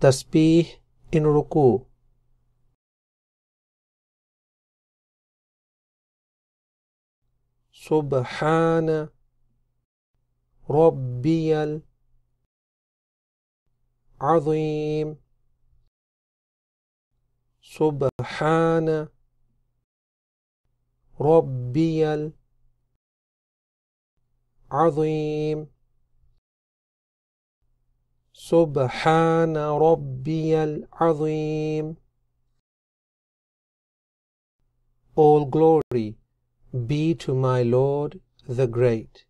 تسبيح إن ركوع سبحان ربي العظيم سبحان ربي العظيم سبحان ربي العظيم All glory be to my Lord the Great.